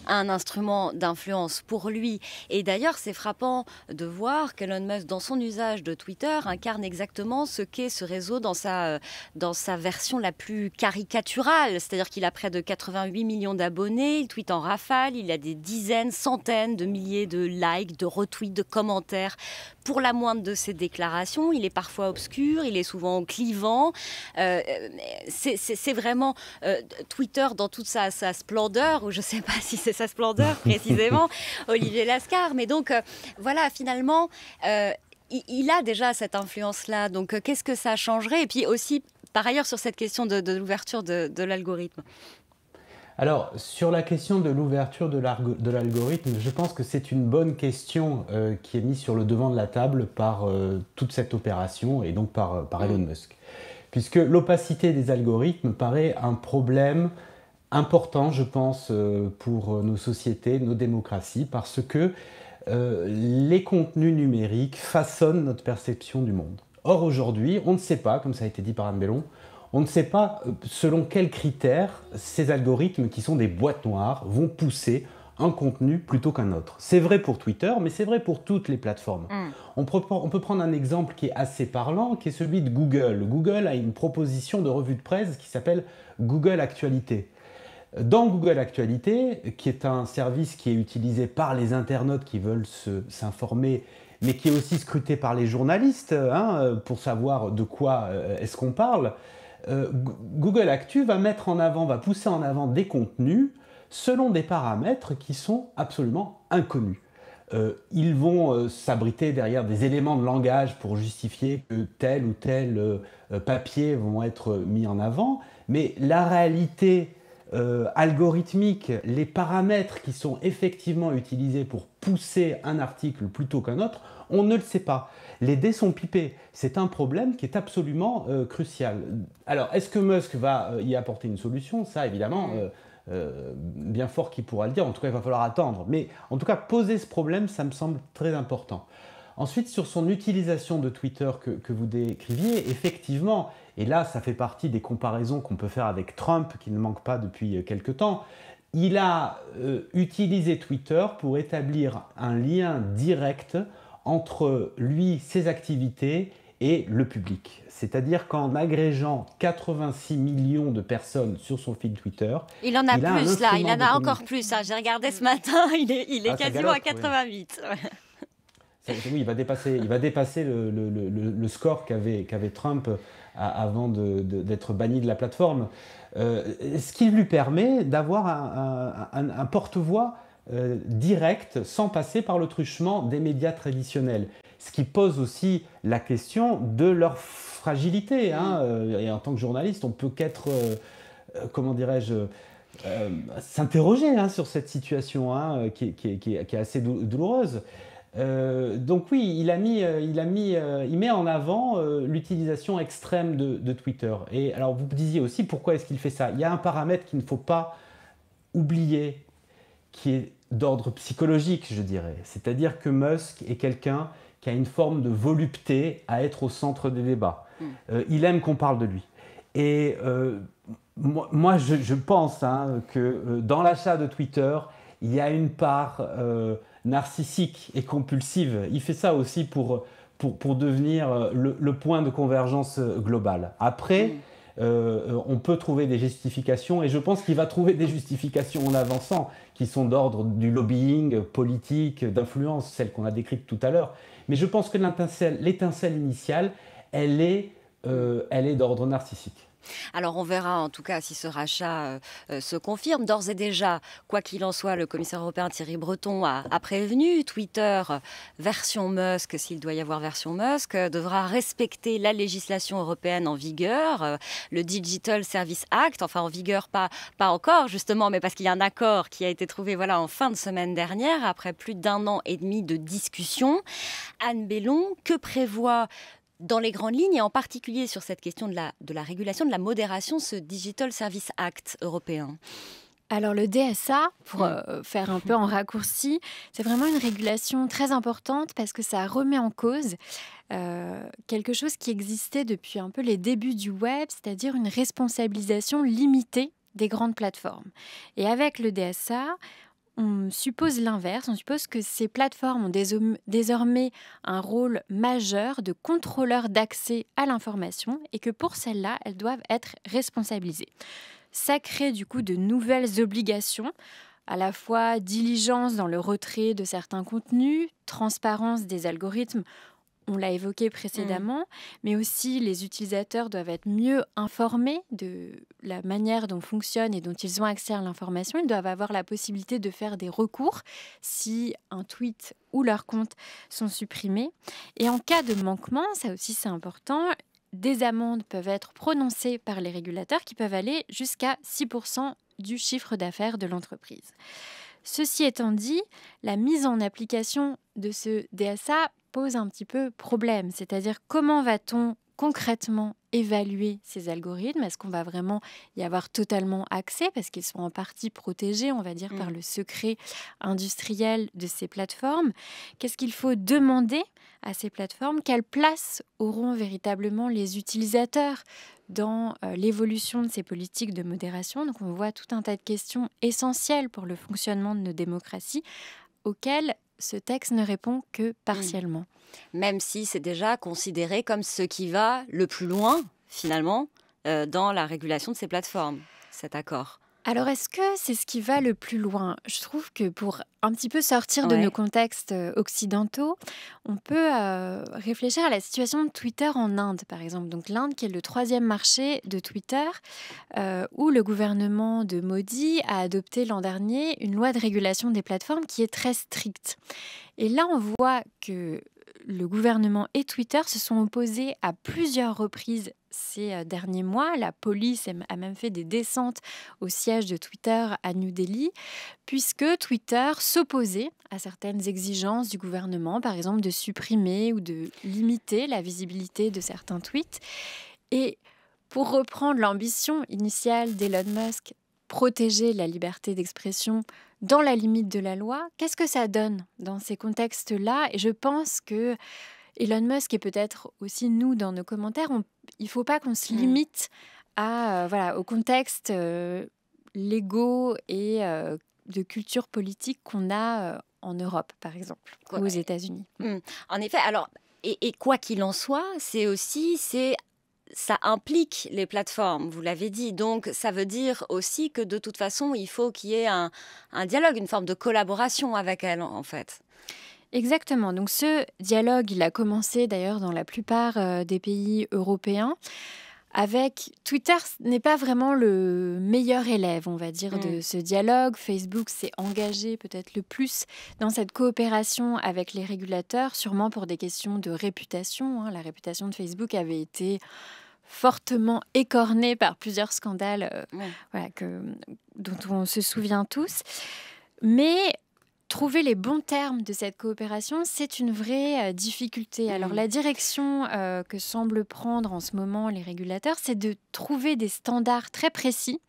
un instrument d'influence pour lui. Et d'ailleurs, c'est frappant de voir qu'Elon Musk, dans son usage de Twitter, incarne exactement ce qu'est ce réseau dans sa, euh, dans sa version la plus caricaturale. C'est-à-dire qu'il a près de 88 millions d'abonnés, il tweet en rafale, il a des dizaines, centaines de milliers de likes, de retweets, de commentaires pour la moindre de ses déclarations. Il est parfois obscur, il est souvent clivant. Euh, euh, c'est vraiment Twitter dans toute sa, sa splendeur, ou je ne sais pas si c'est sa splendeur [LAUGHS] précisément, Olivier Lascar. Mais donc, euh, voilà, finalement, euh, il, a déjà cette influence-là. Donc, euh, qu'est-ce que ça changerait Et puis aussi, par ailleurs, sur cette question de, l'ouverture de, l'algorithme. Alors, sur la question de l'ouverture de l'algorithme, je pense que c'est une bonne question qui est mise sur le devant de la table par toute cette opération et donc par mm. Elon Musk. Puisque l'opacité des algorithmes paraît un problème important, je pense, euh, pour euh, nos sociétés, nos démocraties, parce que euh, les contenus numériques façonnent notre perception du monde. Or, aujourd'hui, on ne sait pas, comme ça a été dit par Anne Bellon, on ne sait pas selon quels critères ces algorithmes qui sont des boîtes noires vont pousser un contenu plutôt qu'un autre. C'est vrai pour Twitter, mais c'est vrai pour toutes les plateformes. Mm. on, peut, prendre un exemple qui est assez parlant, qui est celui de Google. Google a une proposition de revue de presse qui s'appelle Google Actualité dans Google Actualité, qui est un service qui est utilisé par les internautes qui veulent s'informer, mais qui est aussi scruté par les journalistes hein, pour savoir de quoi euh, est-ce qu'on parle, euh, Google Actu va mettre en avant, va pousser en avant des contenus selon des paramètres qui sont absolument inconnus. Euh, ils vont s'abriter derrière des éléments de langage pour justifier que tel ou tel papier vont être mis en avant, mais la réalité euh, algorithmique, les paramètres qui sont effectivement utilisés pour pousser un article plutôt qu'un autre, on ne le sait pas. Les dés sont pipés. C'est un problème qui est absolument euh, crucial. Alors, est-ce que Musk va euh, y apporter une solution Ça, évidemment, bien fort qu'il pourra le dire. En tout cas, il va falloir attendre. Mais en tout cas, poser ce problème, ça me semble très important. Ensuite, sur son utilisation de Twitter que vous décriviez, effectivement, et là, ça fait partie des comparaisons qu'on peut faire avec Trump, qui ne manque pas depuis euh, quelque temps. Il a euh, utilisé Twitter pour établir un lien direct entre lui, ses activités et le public. C'est-à-dire qu'en agrégeant 86 millions de personnes sur son fil Twitter. Il en a plus là, il en a encore plus. Hein. J'ai regardé ce matin, [LAUGHS] il est, ah, quasiment à 88. Oui oui, il va dépasser, il va dépasser le, score qu'avait Trump avant d'être banni de la plateforme. Euh, ce qui lui permet d'avoir un, porte-voix euh, direct sans passer par le truchement des médias traditionnels. Ce qui pose aussi la question de leur fragilité. Hein. Mm. Euh, et en tant que journaliste, on peut qu'être, comment dirais-je, s'interroger hein, sur cette situation hein, qui, qui, est assez douloureuse. Euh, donc oui, il a mis, euh, il a mis, euh, il met en avant l'utilisation extrême de, Twitter. Et alors vous disiez aussi pourquoi est-ce qu'il fait ça Il y a un paramètre qu'il ne faut pas oublier, qui est d'ordre psychologique, je dirais. C'est-à-dire que Musk est quelqu'un qui a une forme de volupté à être au centre des débats. Hmm. il aime qu'on parle de lui. Et moi, je, pense hein, que dans l'achat de Twitter, il y a une part narcissique et compulsive. Il fait ça aussi pour, devenir euh, le, point de convergence euh, global. Après, mm. euh, on peut trouver des justifications, et je pense qu'il va trouver des justifications en avançant, qui sont d'ordre du lobbying politique, d'influence, celle qu'on a décrite tout à l'heure. Mais je pense que l'étincelle initiale, elle est d'ordre narcissique. Alors on verra en tout cas si ce rachat euh, euh, se confirme. D'ores et déjà, quoi qu'il en soit, le commissaire européen Thierry Breton a, prévenu Twitter, euh, version Musk, s'il doit y avoir version Musk, devra respecter la législation européenne en vigueur, le Digital Service Act, enfin en vigueur pas, pas encore justement, mais parce qu'il y a un accord qui a été trouvé voilà, en fin de semaine dernière, après plus d'un an et demi de discussion. Anne Bellon, que prévoit dans les grandes lignes, et en particulier sur cette question de la, de la régulation, de la modération, ce Digital Service Act européen alors le DSA, pour mm. euh, faire un mm-hmm. peu en raccourci, c'est vraiment une régulation très importante parce que ça remet en cause euh, quelque chose qui existait depuis un peu les débuts du web, c'est-à-dire une responsabilisation limitée des grandes plateformes. Et avec le DSA, on suppose l'inverse, on suppose que ces plateformes ont désormais un rôle majeur de contrôleur d'accès à l'information et que pour celles-là, elles doivent être responsabilisées. Ça crée du coup de nouvelles obligations, à la fois diligence dans le retrait de certains contenus, transparence des algorithmes on l'a évoqué mm. précédemment, mais aussi les utilisateurs doivent être mieux informés de la manière dont fonctionne et dont ils ont accès à l'information. Ils doivent avoir la possibilité de faire des recours si un tweet ou leur compte sont supprimés. Et en cas de manquement, ça aussi c'est important, des amendes peuvent être prononcées par les régulateurs qui peuvent aller jusqu'à 6% du chiffre d'affaires de l'entreprise. Ceci étant dit, la mise en application de ce DSA pose un petit peu problème. C'est-à-dire comment va-t-on concrètement évaluer ces algorithmes Est-ce qu'on va vraiment y avoir totalement accès parce qu'ils sont en partie protégés, on va dire, par mm. le secret industriel de ces plateformes Qu'est-ce qu'il faut demander à ces plateformes Quelle place auront véritablement les utilisateurs dans euh, l'évolution de ces politiques de modération Donc on voit tout un tas de questions essentielles pour le fonctionnement de nos démocraties auxquelles ce texte ne répond que hmm. partiellement. Même si c'est déjà considéré comme ce qui va le plus loin, finalement, euh, dans la régulation de ces plateformes, cet accord. Alors, est-ce que c'est ce qui va le plus loin Je trouve que pour un petit peu sortir de nos contextes occidentaux, on peut réfléchir à la situation de Twitter en Inde, par exemple. Donc, l'Inde, qui est le troisième marché de Twitter, où le gouvernement de Modi a adopté l'an dernier une loi de régulation des plateformes qui est très stricte. Et là, on voit que le gouvernement et Twitter se sont opposés à plusieurs reprises ces euh, derniers mois. La police a même fait des descentes au siège de Twitter à New Delhi, puisque Twitter s'opposait à certaines exigences du gouvernement, par exemple de supprimer ou de limiter la visibilité de certains tweets. Et pour reprendre l'ambition initiale d'Elon Musk, protéger la liberté d'expression dans la limite de la loi, qu'est-ce que ça donne dans ces contextes-là Et je pense que Elon Musk et peut-être aussi nous dans nos commentaires, il ne faut pas qu'on se mm. limite à, euh, voilà, au contexte euh, légaux et euh, de culture politique qu'on a en Europe, par exemple, ou aux États-Unis. Mm. En effet, alors, et, quoi qu'il en soit, c'est aussi, c'est ça implique les plateformes, vous l'avez dit. Donc, ça veut dire aussi que de toute façon, il faut qu'il y ait un, un, dialogue, une forme de collaboration avec elles, en fait. Exactement. Donc ce dialogue, il a commencé d'ailleurs dans la plupart euh, des pays européens avec Twitter n'est pas vraiment le meilleur élève, on va dire, de mm. ce dialogue. Facebook s'est engagé peut-être le plus dans cette coopération avec les régulateurs, sûrement pour des questions de réputation. Hein. La réputation de Facebook avait été fortement écornée par plusieurs scandales euh, voilà, que, dont on se souvient tous. Mais trouver les bons termes de cette coopération, c'est une vraie euh, difficulté. Alors mmh. la direction euh, que semblent prendre en ce moment les régulateurs, c'est de trouver des standards très précis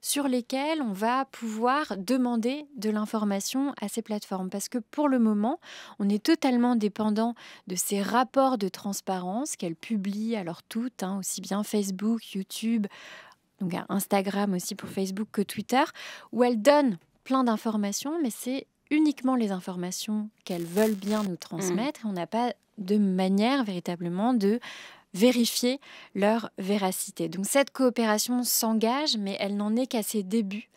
sur lesquels on va pouvoir demander de l'information à ces plateformes. Parce que pour le moment, on est totalement dépendant de ces rapports de transparence qu'elles publient, alors toutes, hein, aussi bien Facebook, YouTube, donc Instagram aussi pour Facebook que Twitter, où elles donnent plein d'informations, mais c'est uniquement les informations qu'elles veulent bien nous transmettre. Mm. On n'a pas de manière véritablement de vérifier leur véracité. Donc cette coopération s'engage, mais elle n'en est qu'à ses débuts.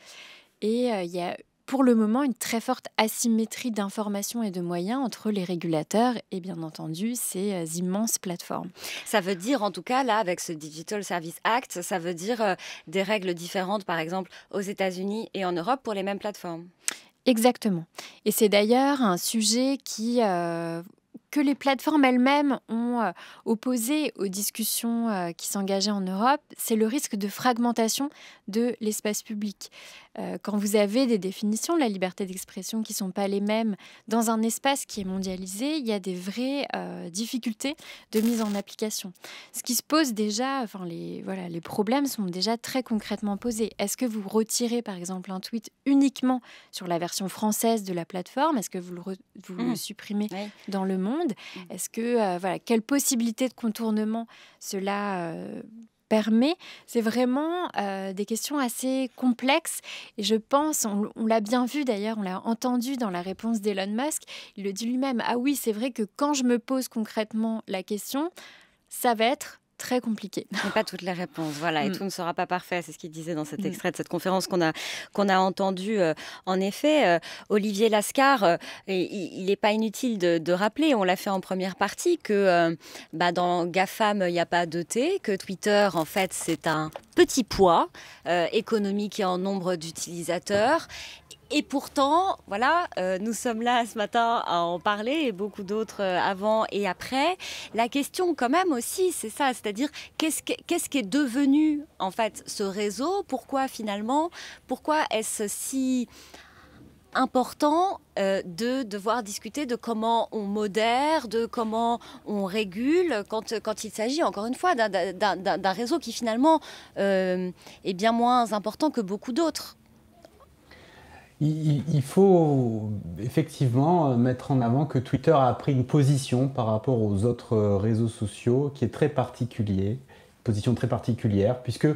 Et euh, il y a pour le moment une très forte asymétrie d'informations et de moyens entre les régulateurs et bien entendu ces euh, immenses plateformes. Ça veut dire en tout cas là avec ce Digital Service Act, ça veut dire euh, des règles différentes par exemple aux États-Unis et en Europe pour les mêmes plateformes. Exactement. Et c'est d'ailleurs un sujet qui euh, que les plateformes elles-mêmes ont euh, opposé aux discussions euh, qui s'engageaient en Europe, c'est le risque de fragmentation de l'espace public. Euh, quand vous avez des définitions de la liberté d'expression qui ne sont pas les mêmes dans un espace qui est mondialisé, il y a des vraies euh, difficultés de mise en application. Ce qui se pose déjà, enfin les, voilà, les problèmes sont déjà très concrètement posés. Est-ce que vous retirez par exemple un tweet uniquement sur la version française de la plateforme Est-ce que vous le, mmh. supprimez dans le monde mmh. Est-ce que, euh, voilà, quelle possibilité de contournement cela permet, c'est vraiment euh, des questions assez complexes. Et je pense, on l'a bien vu d'ailleurs, on l'a entendu dans la réponse d'Elon Musk, il le dit lui-même, ah oui, c'est vrai que quand je me pose concrètement la question, ça va être très compliqué. [LAUGHS] pas toutes les réponses, voilà, et mm. tout ne sera pas parfait, c'est ce qu'il disait dans cet mm. extrait de cette conférence qu'on a, qu'on a entendue. Euh, en effet, euh, Olivier Lascar, euh, il n'est pas inutile de, rappeler, on l'a fait en première partie, que bah, dans GAFAM, il n'y a pas de T, que Twitter, en fait, c'est un petit poids économique et en nombre d'utilisateurs, et pourtant, voilà, euh, nous sommes là ce matin à en parler et beaucoup d'autres euh, avant et après. La question quand même aussi, c'est ça, c'est-à-dire qu'est-ce qui est, devenu en fait ce réseau Pourquoi finalement Pourquoi est-ce si important euh, de devoir discuter de comment on modère, de comment on régule, quand, il s'agit encore une fois d'un réseau qui finalement est bien moins important que beaucoup d'autres il, faut effectivement euh, mettre en avant que Twitter a pris une position par rapport aux autres euh, réseaux sociaux qui est très particulier, position très particulière, puisque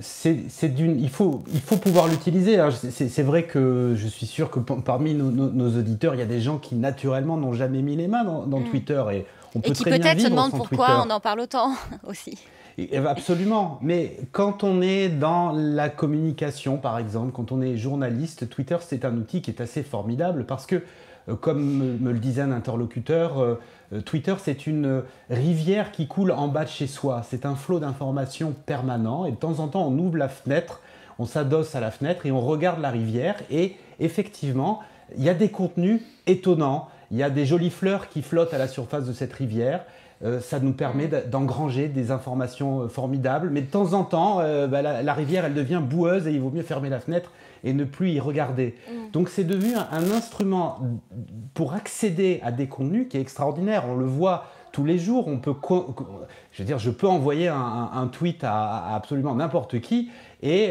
c'est d'une, il faut, il faut pouvoir l'utiliser. Hein. C'est vrai que je suis sûr que parmi nos, auditeurs, il y a des gens qui naturellement n'ont jamais mis les mains dans, mm. Twitter et on peut et qui peut-être se demandent pourquoi on en parle autant [LAUGHS] aussi. Eh ben, absolument. Mais quand on est dans la communication, par exemple, quand on est journaliste, Twitter, c'est un outil qui est assez formidable parce que, euh, comme me le disait un interlocuteur, euh, euh, Twitter, c'est une rivière qui coule en bas de chez soi. C'est un flot d'informations permanent et de temps en temps, on ouvre la fenêtre, on s'adosse à la fenêtre et on regarde la rivière. Et effectivement, il y a des contenus étonnants, il y a des jolies fleurs qui flottent à la surface de cette rivière euh, ça nous permet d'engranger des informations euh, formidables. Mais de temps en temps, euh, bah, la, rivière, elle devient boueuse et il vaut mieux fermer la fenêtre et ne plus y regarder. Mm. Donc c'est devenu un, instrument pour accéder à des contenus qui est extraordinaire. On le voit tous les jours. On peut, je veux dire, je peux envoyer un, tweet à, absolument n'importe qui et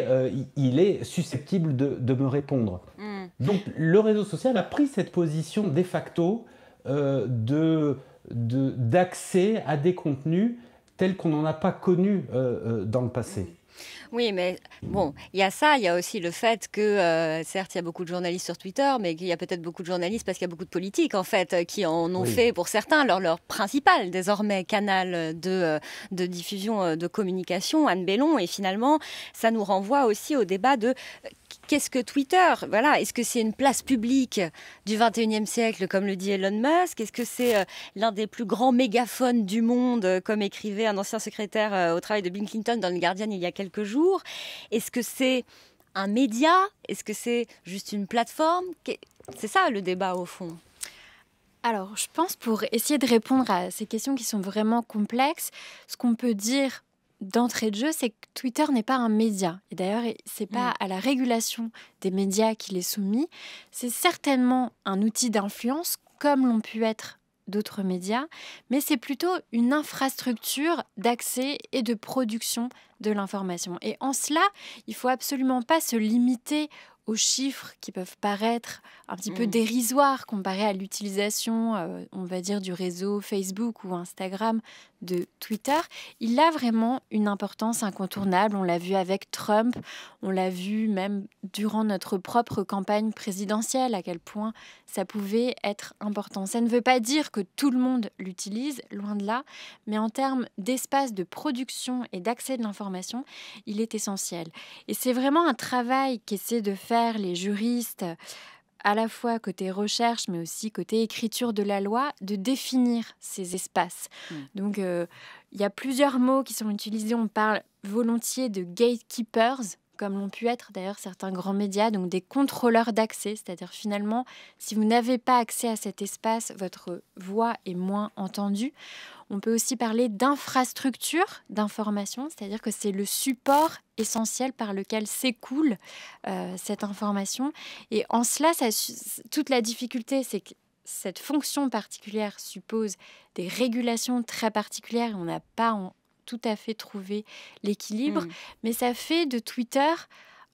il est susceptible de, me répondre. Mm. Donc le réseau social a pris cette position de facto de d'accès à des contenus tels qu'on n'en a pas connus euh, euh, dans le passé. Oui, mais bon, il y a ça, il y a aussi le fait que, euh, certes, il y a beaucoup de journalistes sur Twitter, mais qu'il y a peut-être beaucoup de journalistes parce qu'il y a beaucoup de politiques, en fait, qui en ont fait, pour certains, leur, leur principal, désormais, canal de, de diffusion, de communication, Anne Bellon. Et finalement, ça nous renvoie aussi au débat de qu'est-ce que Twitter Voilà, est-ce que c'est une place publique du 21e siècle, comme le dit Elon Musk Est-ce que c'est euh, l'un des plus grands mégaphones du monde, euh, comme écrivait un ancien secrétaire euh, au travail de Bill Clinton dans le Guardian il y a quelques jours Est-ce que c'est un média Est-ce que c'est juste une plateforme C'est ça le débat au fond. Alors, je pense pour essayer de répondre à ces questions qui sont vraiment complexes, ce qu'on peut dire d'entrée de jeu, c'est que Twitter n'est pas un média. Et d'ailleurs, c'est pas mm. à la régulation des médias qu'il est soumis. C'est certainement un outil d'influence, comme l'ont pu être d'autres médias, mais c'est plutôt une infrastructure d'accès et de production de l'information. Et en cela, il faut absolument pas se limiter aux chiffres qui peuvent paraître un petit peu mm. dérisoires comparés à l'utilisation, euh, on va dire, du réseau Facebook ou Instagram de Twitter, il a vraiment une importance incontournable. On l'a vu avec Trump, on l'a vu même durant notre propre campagne présidentielle, à quel point ça pouvait être important. Ça ne veut pas dire que tout le monde l'utilise, loin de là, mais en termes d'espace de production et d'accès de l'information, il est essentiel. Et c'est vraiment un travail qu'essaie de faire les juristes, euh, à la fois côté recherche, mais aussi côté écriture de la loi, de définir ces espaces. Mmh. Donc, euh, il y a plusieurs mots qui sont utilisés. On parle volontiers de gatekeepers, comme l'ont pu être d'ailleurs certains grands médias, donc des contrôleurs d'accès, c'est-à-dire finalement, si vous n'avez pas accès à cet espace, votre voix est moins entendue. On peut aussi parler d'infrastructure d'information, c'est-à-dire que c'est le support essentiel par lequel s'écoule euh, cette information. Et en cela, ça, toute la difficulté, c'est que cette fonction particulière suppose des régulations très particulières. On n'a pas tout à fait trouvé l'équilibre, hmm. mais ça fait de Twitter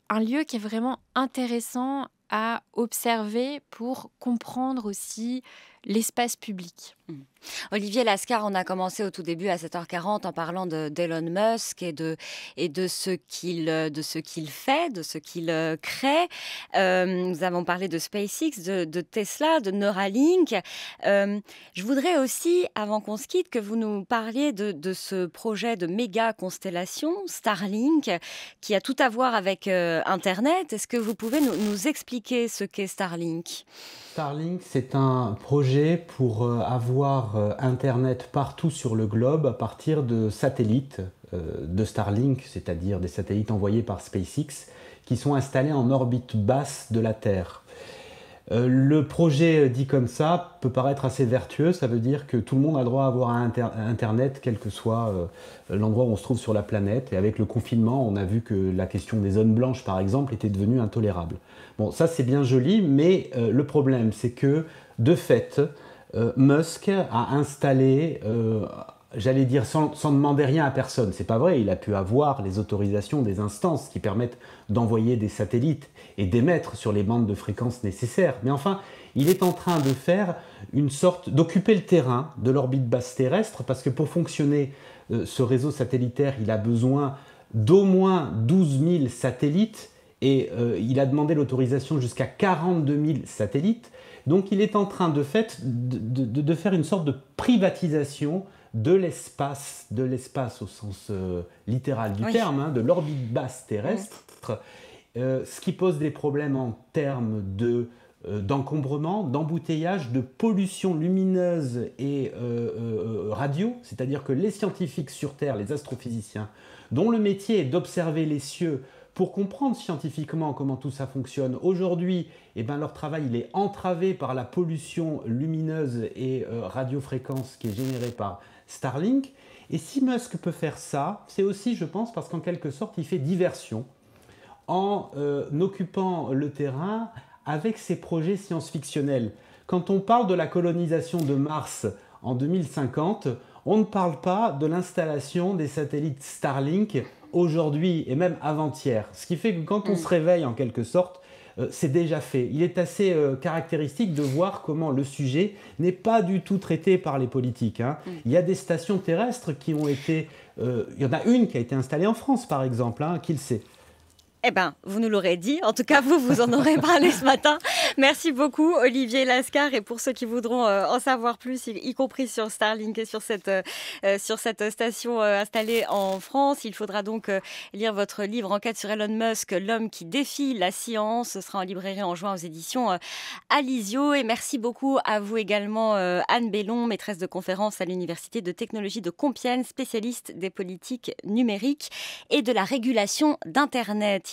un lieu qui est vraiment intéressant à observer pour comprendre aussi l'espace public. Mmh. Olivier Lascar, on a commencé au tout début à 7h40 en parlant d'Elon Musk et de, et de ce qu'il euh, fait, de ce qu'il euh, crée. Euh, nous avons parlé de SpaceX, de, Tesla, de Neuralink. je voudrais aussi, avant qu'on se quitte, que vous nous parliez de, ce projet de méga constellation, Starlink, qui a tout à voir avec Internet. Est-ce que vous pouvez nous, nous expliquer ce qu'est Starlink Starlink, c'est un projet pour euh, avoir euh, Internet partout sur le globe à partir de satellites euh, de Starlink, c'est-à-dire des satellites envoyés par SpaceX, qui sont installés en orbite basse de la Terre. Le projet dit comme ça peut paraître assez vertueux, ça veut dire que tout le monde a droit à avoir Internet, quel que soit l'endroit où on se trouve sur la planète. Et avec le confinement, on a vu que la question des zones blanches, par exemple, était devenue intolérable. Bon, ça c'est bien joli, mais le problème c'est que de fait, euh, Musk a installé, euh, j'allais dire sans, demander rien à personne, c'est pas vrai, il a pu avoir les autorisations des instances qui permettent d'envoyer des satellites et d'émettre sur les bandes de fréquences nécessaires. Mais enfin, il est en train de faire une sorte d'occuper le terrain de l'orbite basse terrestre parce que pour fonctionner euh, ce réseau satellitaire, il a besoin d'au moins 12 000 satellites et il a demandé l'autorisation jusqu'à 42 000 satellites. Donc il est en train de, fait, de, faire une sorte de privatisation de l'espace, de l'espace au sens euh, littéral du terme, hein, de l'orbite basse terrestre, mm. euh, ce qui pose des problèmes en termes euh, d'encombrement, d'embouteillage, de pollution lumineuse et radio, c'est-à-dire que les scientifiques sur Terre, les astrophysiciens, dont le métier est d'observer les cieux pour comprendre scientifiquement comment tout ça fonctionne. Aujourd'hui, eh ben, leur travail est entravé par la pollution lumineuse et euh, radiofréquence qui est générée par Starlink. Et si Musk peut faire ça, c'est aussi, je pense, parce qu'en quelque sorte, il fait diversion en euh, occupant le terrain avec ses projets science-fictionnels. Quand on parle de la colonisation de Mars en 2050, on ne parle pas de l'installation des satellites Starlink aujourd'hui et même avant-hier. Ce qui fait que quand on mm. se réveille en quelque sorte, euh, c'est déjà fait. Il est assez euh, caractéristique de voir comment le sujet n'est pas du tout traité par les politiques. Hein. Mm. Il y a des stations terrestres qui ont été... Euh, il y en a une qui a été installée en France, par exemple, hein, qui le sait. Eh bien, vous nous l'aurez dit. En tout cas, vous, vous en aurez parlé ce matin. Merci beaucoup, Olivier Lascar. Et pour ceux qui voudront euh, en savoir plus, y, compris sur Starlink et sur cette, euh, euh, sur cette station installée en France, il faudra donc lire votre livre Enquête sur Elon Musk, L'homme qui défie la science. Ce sera en librairie en juin aux éditions Alizio. Et merci beaucoup à vous également, Anne Bellon, maîtresse de conférence à l'Université de technologie de Compiègne, spécialiste des politiques numériques et de la régulation d'Internet.